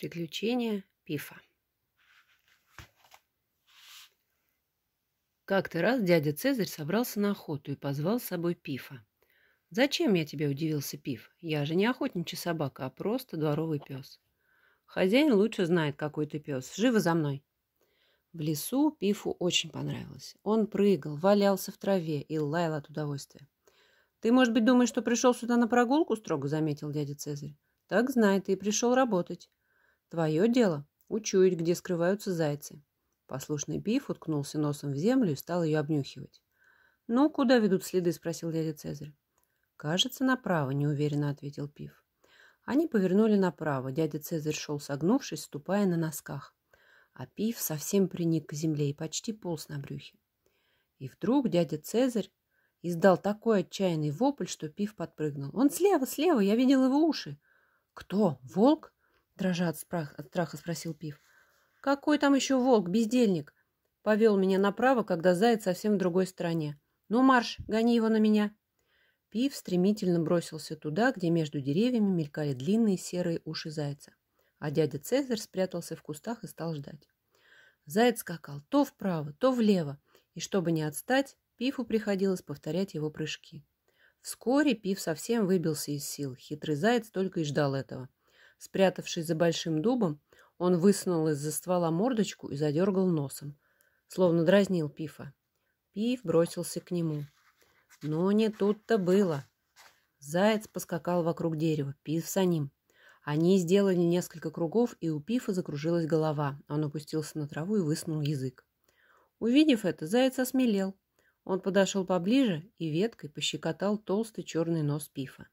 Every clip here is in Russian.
Приключения Пифа. Как-то раз дядя Цезарь собрался на охоту и позвал с собой Пифа. «Зачем я тебе удивился, Пиф? Я же не охотничья собака, а просто дворовый пес. Хозяин лучше знает, какой ты пес. Живо за мной!» В лесу Пифу очень понравилось. Он прыгал, валялся в траве и лаял от удовольствия. «Ты, может быть, думаешь, что пришел сюда на прогулку?» – строго заметил дядя Цезарь. «Так знай, ты и пришел работать. Твое дело – учуять, где скрываются зайцы. Послушный Биф уткнулся носом в землю и стал ее обнюхивать. «Ну, куда ведут следы?» – спросил дядя Цезарь. «Кажется, направо», – неуверенно ответил Пиф. Они повернули направо. Дядя Цезарь шел согнувшись, ступая на носках. А Пиф совсем приник к земле и почти полз на брюхе. И вдруг дядя Цезарь издал такой отчаянный вопль, что Пиф подпрыгнул. «Он слева, слева! Я видел его уши!» «Кто? Волк?» Дрожа от, спрах, от страха спросил Пив. «Какой там еще волк, бездельник?» Повел меня направо, когда заяц совсем в другой стороне. «Ну, марш, гони его на меня!» Пив стремительно бросился туда, где между деревьями мелькали длинные серые уши зайца. А дядя Цезарь спрятался в кустах и стал ждать. Заяц скакал то вправо, то влево, и чтобы не отстать, Пифу приходилось повторять его прыжки. Вскоре Пив совсем выбился из сил, хитрый заяц только и ждал этого – Спрятавшись за большим дубом, он высунул из-за ствола мордочку и задергал носом, словно дразнил Пифа. Пиф бросился к нему. Но не тут-то было. Заяц поскакал вокруг дерева, Пиф за ним. Они сделали несколько кругов, и у Пифа закружилась голова. Он опустился на траву и высунул язык. Увидев это, заяц осмелел. Он подошел поближе и веткой пощекотал толстый черный нос Пифа.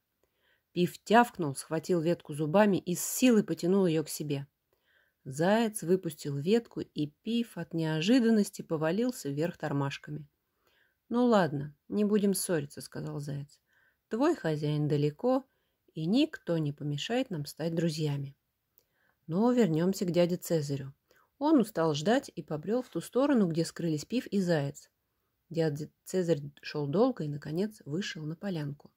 Пив тявкнул, схватил ветку зубами и с силой потянул ее к себе. Заяц выпустил ветку, и Пив от неожиданности повалился вверх тормашками. «Ну ладно, не будем ссориться», — сказал заяц. «Твой хозяин далеко, и никто не помешает нам стать друзьями». Но вернемся к дяде Цезарю. Он устал ждать и побрел в ту сторону, где скрылись Пив и заяц. Дядя Цезарь шел долго и, наконец, вышел на полянку.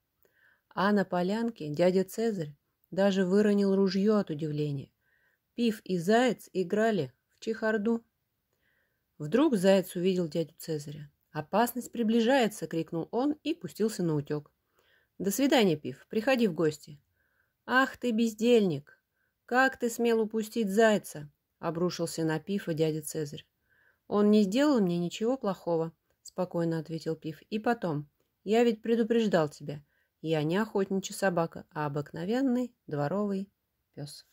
А на полянке дядя Цезарь даже выронил ружье от удивления. Пив и Заяц играли в чехарду. Вдруг Заяц увидел дядю Цезаря. «Опасность приближается!» — крикнул он и пустился на утек. «До свидания, Пив, приходи в гости». «Ах ты, бездельник! Как ты смел упустить Зайца?» — обрушился на Пифа дядя Цезарь. «Он не сделал мне ничего плохого», — спокойно ответил Пив. «И потом, я ведь предупреждал тебя. Я не охотничья собака, а обыкновенный дворовый пес.